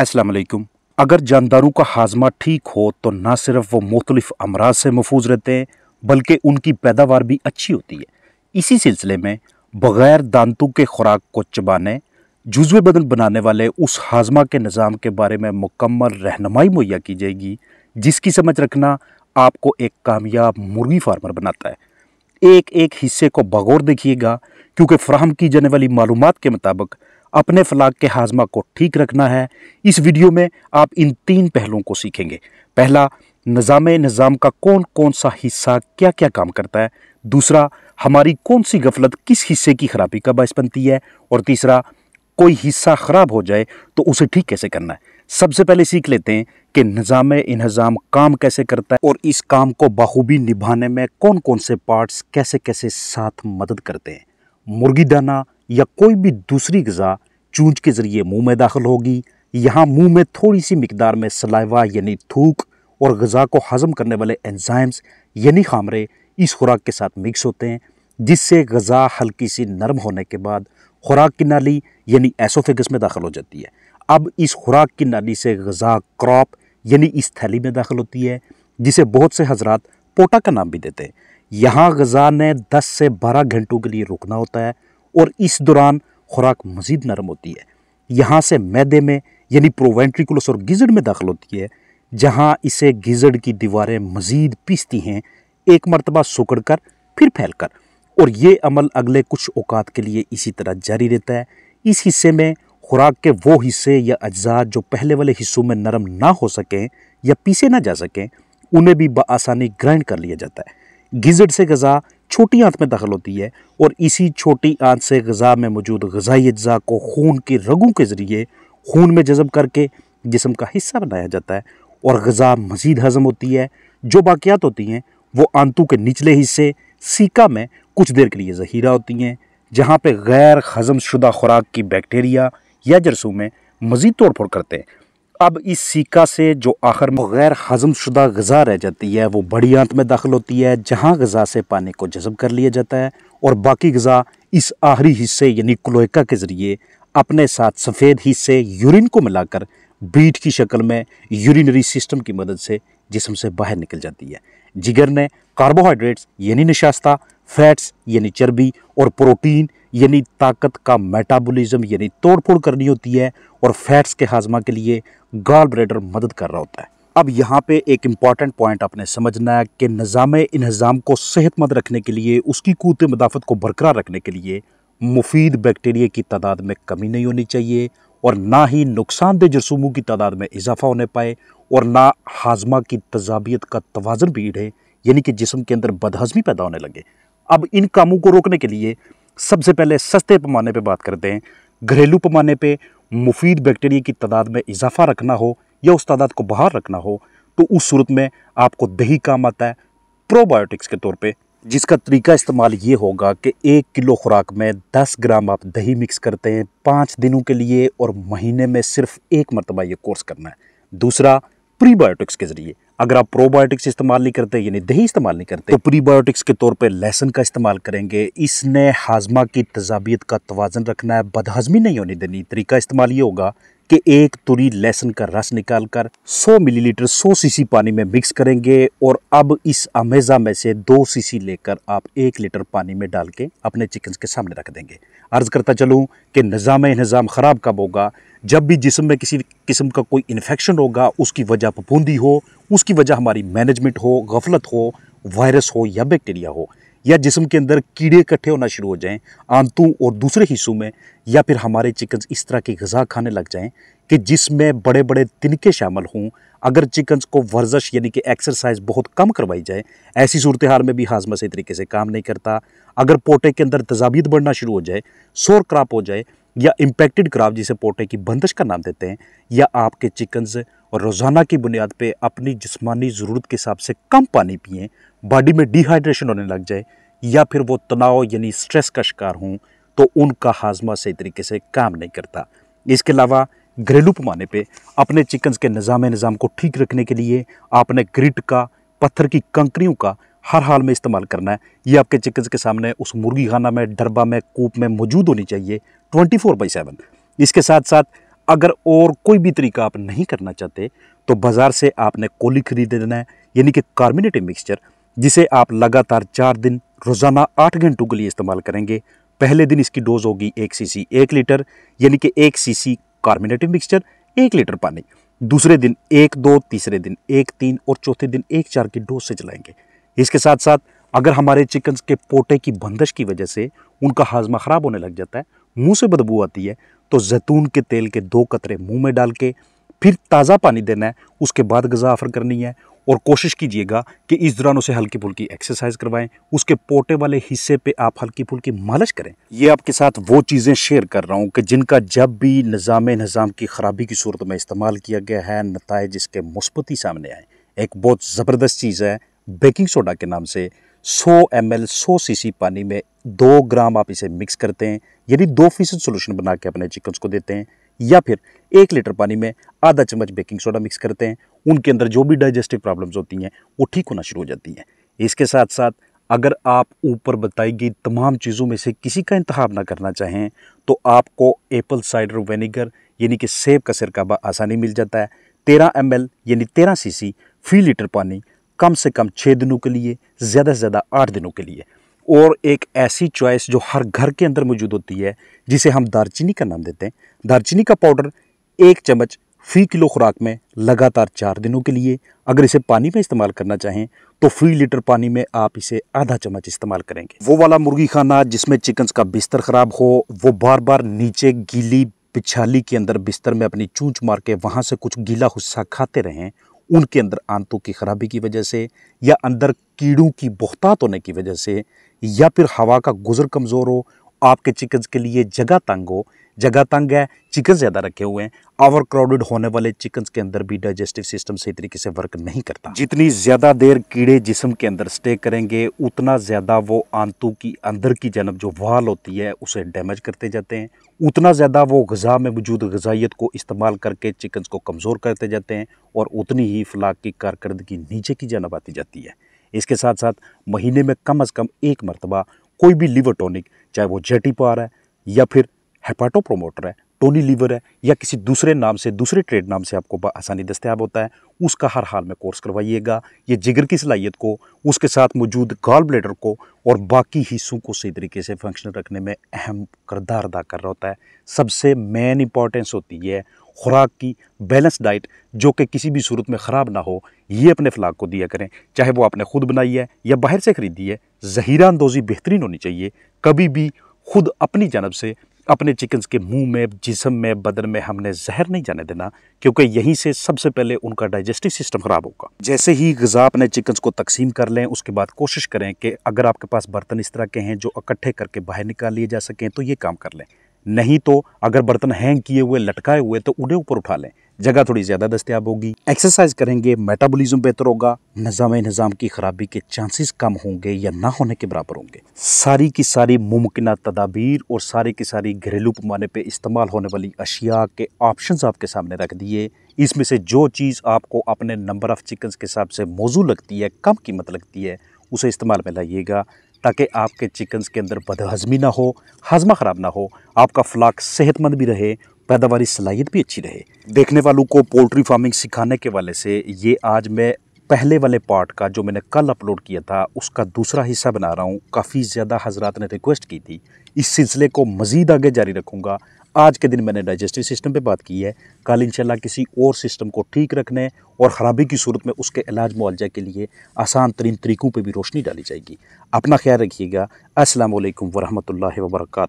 असलकुम अगर जानदारों का हाजमा ठीक हो तो ना सिर्फ वो मुख्तलिफ़ अमराज से महफूज रहते हैं बल्कि उनकी पैदावार भी अच्छी होती है इसी सिलसिले में बग़ैर दांतों के खुराक को चबाने जुजव बदन बनाने वाले उस हाजमा के निज़ाम के बारे में मुकम्मल रहनुमाई मुहैया की जाएगी जिसकी समझ रखना आपको एक कामयाब मुर्गी फार्मर बनाता है एक एक हिस्से को बगौर देखिएगा क्योंकि फ्राहम की जाने वाली मालूम के मुताबिक अपने फलाक के हाजमा को ठीक रखना है इस वीडियो में आप इन तीन पहलुओं को सीखेंगे पहला निज़ाम निज़ाम का कौन कौन सा हिस्सा क्या क्या काम करता है दूसरा हमारी कौन सी गफलत किस हिस्से की खराबी का बायस बनती है और तीसरा कोई हिस्सा ख़राब हो जाए तो उसे ठीक कैसे करना है सबसे पहले सीख लेते हैं कि निज़ाम इन्हज़ाम काम कैसे करता है और इस काम को बखूबी निभाने में कौन कौन से पार्ट्स कैसे कैसे साथ मदद करते हैं मुर्गी दाना या कोई भी दूसरी गज़ा चूंज के ज़रिए मुंह में दाखिल होगी यहाँ मुंह में थोड़ी सी मकदार में सलाइवा यानी थूक और गज़ा को हज़म करने वाले एंजाइम्स यानी खामरे इस खुराक के साथ मिक्स होते हैं जिससे गज़ा हल्की सी नरम होने के बाद खुराक की नाली यानी एसोफेगस में दाखिल हो जाती है अब इस खुराक की नाली से गज़ा क्रॉप यानी इस थैली में दाखिल होती है जिसे बहुत से हजरात पोटा का नाम भी देते हैं यहाँ गज़ा ने 10 से 12 घंटों के लिए रुकना होता है और इस दौरान खुराक मज़ीद नरम होती है यहाँ से मैदे में यानी प्रोवेंट्रिकुलस और गिजड़ में दाखिल होती है जहाँ इसे गिजड़ की दीवारें मज़ीद पीसती हैं एक मरतबा सुकड़ कर फिर फैल कर और ये अमल अगले कुछ औकात के लिए इसी तरह जारी रहता है इस हिस्से में खुराक के वो हिस्से या अज्जा जो पहले वाले हिस्सों में नरम ना हो सकें या पीसे ना जा सकें उन्हें भी बसानी ग्राइंड कर लिया जाता है गिजड़ से गज़ा छोटी आंत में दखल होती है और इसी छोटी आंत से गज़ा में मौजूद गज़ाई अज्जा को खून के रगों के ज़रिए खून में जज़ब करके जिसम का हिस्सा बनाया जाता है और गज़ा मज़ीद हज़म होती है जो बाक़ियात होती हैं वो आंतों के निचले हिस्से सीका में कुछ देर के लिए ज़हीरा होती हैं जहाँ पर गैर हज़म शुदा खुराक की बैक्टीरिया या जरसूमें मज़ीद तोड़ फोड़ करते हैं अब इस सीका से जो आखिर में गैर हजम शुदा गज़ा रह जाती है वो बड़ी आंत में दाखिल होती है जहाँ गज़ा से पानी को जज़ब कर लिया जाता है और बाकी गज़ा इस आखिरी हिस्से यानी क्लोइका के ज़रिए अपने साथ सफ़ेद हिस्से यूरिन को मिलाकर बीट की शक्ल में यूरिनरी सिस्टम की मदद से जिसम से बाहर निकल जाती है जिगर ने कार्बोहाइड्रेट्स यानी नशास्ता फैट्स यानी चर्बी और प्रोटीन यानी ताकत का मेटाबॉलिज्म यानी तोड़फोड़ करनी होती है और फैट्स के हाजमा के लिए गाल ब्रेडर मदद कर रहा होता है अब यहाँ पे एक इम्पॉर्टेंट पॉइंट आपने समझना है कि निज़ाम इन्हज़ाम को सेहतमंद रखने के लिए उसकी कूत मदाफत को बरकरार रखने के लिए मुफीद बैक्टीरिया की तादाद में कमी नहीं होनी चाहिए और ना ही नुकसानदेह जरसूमों की तादाद में इजाफा होने पाए और ना हाजमा की तजाबियत का तोज़न भी इढ़े यानी कि जिसम के अंदर बदहजमी पैदा होने लगे अब इन कामों को रोकने के लिए सबसे पहले सस्ते पैमाने पर बात करते हैं घरेलू पैमाने पर मुफीद बैक्टीरिया की तादाद में इजाफा रखना हो या उस तादाद को बाहर रखना हो तो उस सूरत में आपको दही काम आता है प्रोबायोटिक्स के तौर पे जिसका तरीका इस्तेमाल ये होगा कि एक किलो खुराक में 10 ग्राम आप दही मिक्स करते हैं पाँच दिनों के लिए और महीने में सिर्फ एक मरतबा ये कोर्स करना है दूसरा प्रीबायोटिक्स के ज़रिए अगर आप प्रोबायोटिक्स इस्तेमाल नहीं करते यानी दही इस्तेमाल नहीं करते तो प्रीबायोटिक्स के तौर पर लहसन का इस्तेमाल करेंगे इसने हाजमा की तजाबियत का तोज़न रखना है बदहजमी नहीं होने देनी तरीका इस्तेमाल ये होगा कि एक तुरी लहसन का रस निकाल कर मिली मिलीलीटर सौ सीसी पानी में मिक्स करेंगे और अब इस अमेज़ा में से दो सीसी लेकर आप एक लीटर पानी में डाल के अपने चिकन के सामने रख देंगे अर्ज़ करता चलूँ कि निज़ाम निज़ाम ख़राब कब होगा जब भी जिसम में किसी किस्म का कोई इन्फेक्शन होगा उसकी वजह पपूंदी हो उसकी वजह हमारी मैनेजमेंट हो गफलत हो वायरस हो या बैक्टीरिया हो या जिसम के अंदर कीड़े इकट्ठे होना शुरू हो जाएं आंतों और दूसरे हिस्सों में या फिर हमारे चिकन इस तरह की गज़ा खाने लग जाएं कि जिसमें बड़े बड़े तिनके शामिल हों अगर चिकन्स को वर्जिश यानी कि एक्सरसाइज बहुत कम करवाई जाए ऐसी सूरत हाल में भी हाजमा सही तरीके से काम नहीं करता अगर पोटे के अंदर तजावीत बढ़ना शुरू हो जाए शोर क्राप हो जाए या इम्पेक्टेड क्राप जिसे पोटे की बंदिश का नाम देते हैं या आपके चिकन्स और रोज़ाना की बुनियाद पर अपनी जिसमानी ज़रूरत के हिसाब से कम पानी पिए बॉडी में डिहाइड्रेशन होने लग जाए या फिर वो तनाव यानी स्ट्रेस का शिकार हों तो उनका हाजमा सही तरीके से काम नहीं करता इसके अलावा घरेलू पैमाने पे अपने चिकन्स के निज़ाम निज़ाम को ठीक रखने के लिए आपने ग्रिट का पत्थर की कंकरियों का हर हाल में इस्तेमाल करना है ये आपके चिकन्स के सामने उस मुर्गी खाना में डरबा में कूप में मौजूद होनी चाहिए ट्वेंटी फोर बाई सेवन इसके साथ साथ अगर और कोई भी तरीका आप नहीं करना चाहते तो बाज़ार से आपने कोली खरीद देना है यानी कि कार्बोनेटेड मिक्सचर जिसे आप लगातार चार दिन रोज़ाना आठ घंटों के लिए इस्तेमाल करेंगे पहले दिन इसकी डोज होगी एक सीसी एक लीटर यानी कि एक सीसी कार्बोनेटेड मिक्सचर एक लीटर पानी दूसरे दिन एक दो तीसरे दिन एक तीन और चौथे दिन एक चार की डोज से चलाएंगे इसके साथ साथ अगर हमारे चिकन के पोटे की बंदिश की वजह से उनका हाजमा ख़राब होने लग जाता है मुंह से बदबू आती है तो जैतून के तेल के दो कतरे मुंह में डाल के फिर ताज़ा पानी देना है उसके बाद गज़ा ऑफर करनी है और कोशिश कीजिएगा कि इस दौरान उसे हल्की फुल्की एक्सरसाइज करवाएं उसके पोटे वाले हिस्से पे आप हल्की फुल्की मालिश करें ये आपके साथ वो चीज़ें शेयर कर रहा हूँ कि जिनका जब भी निज़ाम निज़ाम की ख़राबी की सूरत में इस्तेमाल किया गया है नतज इसके मुस्बती सामने आए एक बहुत ज़बरदस्त चीज़ है बेकिंग सोडा के नाम से 100 एम एल सौ सी पानी में दो ग्राम आप इसे मिक्स करते हैं यानी दो फीसद सोल्यूशन बना के अपने चिकन्स को देते हैं या फिर एक लीटर पानी में आधा चम्मच बेकिंग सोडा मिक्स करते हैं उनके अंदर जो भी डाइजेस्टिव प्रॉब्लम्स होती हैं वो ठीक होना शुरू हो जाती हैं इसके साथ साथ अगर आप ऊपर बताई गई तमाम चीज़ों में से किसी का इंतखब ना करना चाहें तो आपको एप्पल साइडर वेनेगर यानी कि सेब का सिरकाबा आसानी मिल जाता है तेरह एम यानी तेरह सी सी फी लीटर पानी कम से कम छः दिनों के लिए ज़्यादा से ज़्यादा आठ दिनों के लिए और एक ऐसी चॉइस जो हर घर के अंदर मौजूद होती है जिसे हम दारचीनी का नाम देते हैं दारचीनी का पाउडर एक चम्मच फ़ी किलो खुराक में लगातार चार दिनों के लिए अगर इसे पानी में इस्तेमाल करना चाहें तो फ़ी लीटर पानी में आप इसे आधा चम्मच इस्तेमाल करेंगे वो वाला मुर्गी खाना जिसमें चिकन्स का बिस्तर ख़राब हो वो बार बार नीचे गीली पिछाली के अंदर बिस्तर में अपनी चूच मार के वहाँ से कुछ गीला हुस्सा खाते रहें उनके अंदर आंतों की खराबी की वजह से या अंदर कीड़ों की बहुतात होने की वजह से या फिर हवा का गुजर कमज़ोर हो आपके चिकन्स के लिए जगह तंग हो जगह तंग है चिकन ज़्यादा रखे हुए हैं ओवर क्राउडेड होने वाले चिकन के अंदर भी डाइजेस्टिव सिस्टम सही तरीके से वर्क नहीं करता जितनी ज़्यादा देर कीड़े जिसम के अंदर स्टे करेंगे उतना ज़्यादा वो आंतू की अंदर की जनब जो वाल होती है उसे डैमेज करते जाते हैं उतना ज़्यादा वो गज़ा में मौजूद गजाइत को इस्तेमाल करके चिकन को कमज़ोर करते जाते हैं और उतनी ही फ्लाक की कारकर्दगी नीचे की जनब आती जाती है इसके साथ साथ महीने में कम अज़ कम एक मरतबा कोई भी लिवर टॉनिक चाहे वो जेटी पार है या फिर हेपाटो प्रोमोटर है टोनी लीवर है या किसी दूसरे नाम से दूसरे ट्रेड नाम से आपको आसानी दस्तियाब होता है उसका हर हाल में कोर्स करवाइएगा ये जिगर की सलाहियत को उसके साथ मौजूद गॉल ब्लेडर को और बाकी हिस्सों को सही तरीके से फंक्शनल रखने में अहम करदार अदा कर रहा होता है सबसे मेन इंपॉर्टेंस होती है खुराक की बैलेंस डाइट जो कि किसी भी सूरत में ख़राब ना हो ये अपने फ्लाक को दिया करें चाहे वो आपने ख़ुद बनाई है या बाहर से ख़रीदी है जहीरा अंदोज़ी बेहतरीन होनी चाहिए कभी भी खुद अपनी जानब से अपने चिकन्स के मुंह में जिसम में बदन में हमने जहर नहीं जाने देना क्योंकि यहीं से सबसे पहले उनका डाइजेस्टिव सिस्टम ख़राब होगा जैसे ही गज़ा अपने चिकन्स को तकसीम कर लें उसके बाद कोशिश करें कि अगर आपके पास बर्तन इस तरह के हैं जो इकट्ठे करके बाहर निकाल लिए जा सकें तो ये काम कर लें नहीं तो अगर बर्तन हैंग किए हुए लटकाए हुए तो उन्हें ऊपर उठा लें जगह थोड़ी ज़्यादा दस्तियाब होगी एक्सरसाइज करेंगे मेटाबॉलिज्म बेहतर होगा निज़ाम निज़ाम की खराबी के चांसेस कम होंगे या ना होने के बराबर होंगे सारी की सारी मुमकिन तदाबीर और सारी की सारी घरेलू पैमाने पर इस्तेमाल होने वाली अशिया के ऑप्शन आपके सामने रख दिए इसमें से जो चीज़ आपको अपने नंबर ऑफ़ चिकन्स के हिसाब से मौजू लगती है कम कीमत लगती है उसे इस्तेमाल में लाइएगा ताकि आपके चिकन्स के अंदर बदहजमी ना हो हजमा ख़राब ना हो आपका फ्लाक सेहतमंद भी रहे पैदावारी सलाहियत भी अच्छी रहे देखने वालों को पोल्ट्री फार्मिंग सिखाने के वाले से ये आज मैं पहले वाले पार्ट का जो मैंने कल अपलोड किया था उसका दूसरा हिस्सा बना रहा हूँ काफ़ी ज़्यादा हजरात ने रिक्वेस्ट की थी इस सिलसिले को मज़ीद आगे जारी रखूँगा आज के दिन मैंने डाइजेस्टिव सिस्टम पे बात की है कल इंशाल्लाह किसी और सिस्टम को ठीक रखने और ख़राबी की सूरत में उसके इलाज मुआवजा के लिए आसान तरीन तरीक़ों पर भी रोशनी डाली जाएगी अपना ख्याल रखिएगा असलकम वरहमल वर्का